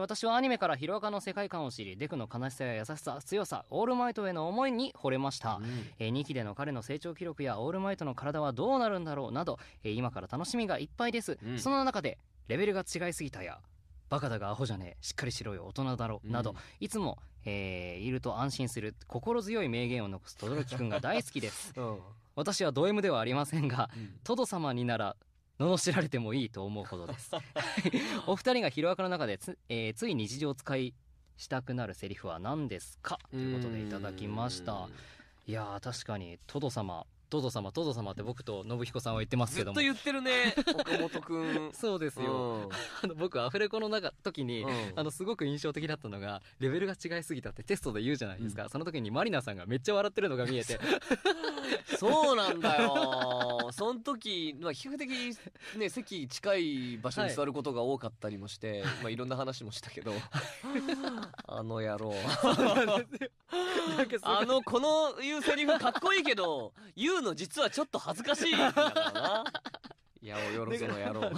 私はアニメからヒロアカの世界観を知りデクの悲しさや優しさ強さオールマイトへの思いに惚れました、うん、え2期での彼の成長記録やオールマイトの体はどうなるんだろうなど、え今から楽しみがいっぱいです、うん、その中でレベルが違いすぎたやバカだがアホじゃねえしっかりしろよ大人だろ、うん、などいつも、えー、いると安心する心強い名言を残す轟くんが大好きです、私はド M ではありませんが、トド様になら罵られてもいいと思うほどです お二人がヒロアカの中でつ,、えー、つい日常使いしたくなるセリフは何ですかということでいただきましたいや確かにトド様トド様トド様って僕と信彦さんは言ってますけどもずっと言ってるね 岡本くんそうですよ、うん、あの僕アフレコの中時に、うん、あのすごく印象的だったのがレベルが違いすぎたってテストで言うじゃないですか、うん、その時にまりなさんがめっちゃ笑ってるのが見えて そうなんだよあの時、まあ、比較的、ね、席近い場所に座ることが多かったりもして、はい、まあ、いろんな話もしたけど、あの野郎。あの、この言うセリフかっこいいけど、言うの実はちょっと恥ずかしいんだからな。いや、およろずの野郎。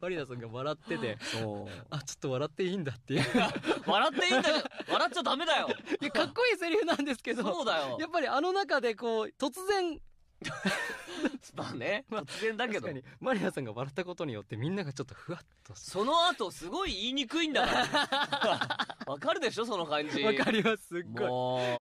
バリナさんが笑ってて。そう。あ、ちょっと笑っていいんだっていう。笑っていいんだよ笑っちゃダメだよいや、かっこいいセリフなんですけど。そうだよ。やっぱりあの中でこう、突然、まあね、突然だけど。マリアさんが笑ったことによってみんながちょっとふわっと。その後すごい言いにくいんだから。わかるでしょその感じ。わかります、すっごい。